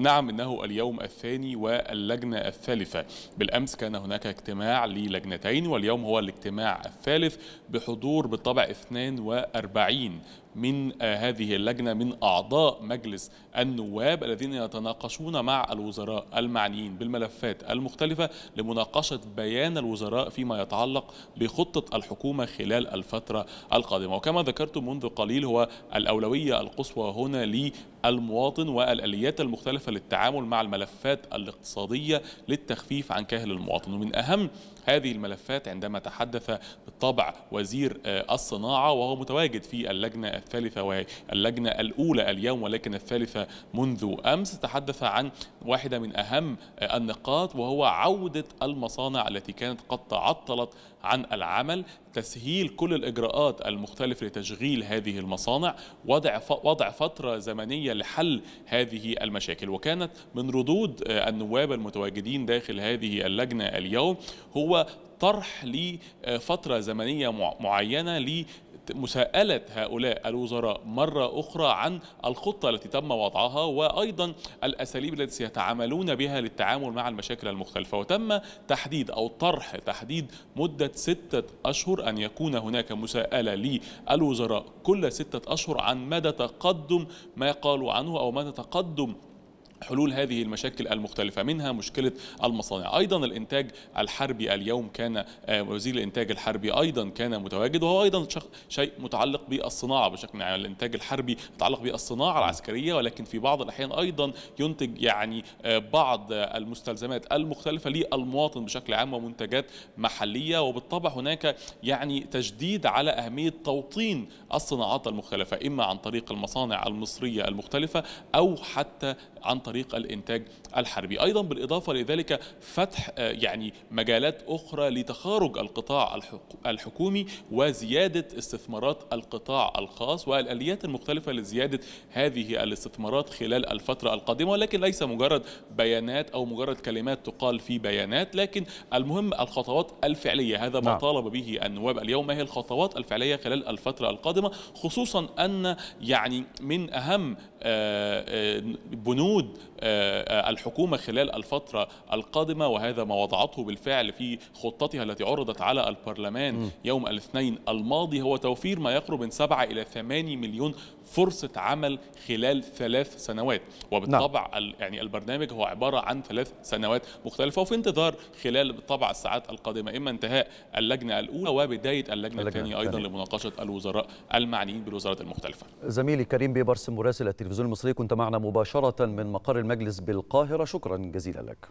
نعم إنه اليوم الثاني واللجنة الثالثة بالأمس كان هناك اجتماع للجنتين واليوم هو الاجتماع الثالث بحضور بالطبع 42 من آه، هذه اللجنة من أعضاء مجلس النواب الذين يتناقشون مع الوزراء المعنيين بالملفات المختلفة لمناقشة بيان الوزراء فيما يتعلق بخطة الحكومة خلال الفترة القادمة وكما ذكرت منذ قليل هو الأولوية القصوى هنا للمواطن والآليات المختلفة للتعامل مع الملفات الاقتصادية للتخفيف عن كاهل المواطن ومن أهم هذه الملفات عندما تحدث بالطبع وزير آه، الصناعة وهو متواجد في اللجنة الثالثة وهي اللجنة الأولى اليوم ولكن الثالثة منذ أمس تحدث عن واحدة من أهم النقاط وهو عودة المصانع التي كانت قد تعطلت عن العمل تسهيل كل الإجراءات المختلفة لتشغيل هذه المصانع وضع وضع فترة زمنية لحل هذه المشاكل وكانت من ردود آه، النواب المتواجدين داخل هذه اللجنة اليوم هو طرح لفتره آه، زمنيه معينه مساءلة هؤلاء الوزراء مرة أخرى عن الخطة التي تم وضعها وأيضا الأساليب التي سيتعاملون بها للتعامل مع المشاكل المختلفة وتم تحديد أو طرح تحديد مدة ستة أشهر أن يكون هناك مساءلة للوزراء كل ستة أشهر عن مدى تقدم ما قالوا عنه أو مدى تقدم حلول هذه المشاكل المختلفة منها مشكلة المصانع أيضا الإنتاج الحربي اليوم كان آه، وزير الإنتاج الحربي أيضا كان متواجد وهو أيضا شيء متعلق بالصناعة بشكل عام الإنتاج الحربي متعلق بالصناعة العسكرية ولكن في بعض الأحيان أيضا ينتج يعني آه، بعض المستلزمات المختلفة للمواطن بشكل عام ومنتجات محلية وبالطبع هناك يعني تجديد على أهمية توطين الصناعات المختلفة إما عن طريق المصانع المصرية المختلفة أو حتى عن طريق طريق الانتاج الحربي ايضا بالاضافه لذلك فتح آه، يعني مجالات اخرى لتخارج القطاع الحكومي وزياده استثمارات القطاع الخاص والاليات المختلفه لزياده هذه الاستثمارات خلال الفتره القادمه ولكن ليس مجرد بيانات او مجرد كلمات تقال في بيانات لكن المهم الخطوات الفعليه هذا ما نعم. طالب به النواب اليوم ما هي الخطوات الفعليه خلال الفتره القادمه خصوصا ان يعني من اهم آه، آه، بنود آه، آه، الحكومة خلال الفترة القادمة وهذا ما وضعته بالفعل في خطتها التي عرضت على البرلمان يوم الاثنين الماضي هو توفير ما يقرب من 7 إلى 8 مليون فرصة عمل خلال ثلاث سنوات وبالطبع نعم. يعني البرنامج هو عبارة عن ثلاث سنوات مختلفة وفي انتظار خلال بالطبع الساعات القادمة إما انتهاء اللجنة الأولى وبداية اللجنة, الثانية أيضا لمناقشة الوزراء المعنيين بالوزارات المختلفة زميلي كريم بيبرس مراسل التلفزيون المصري كنت معنا مباشرة من مقر مقر المجلس بالقاهرة شكرا جزيلا لك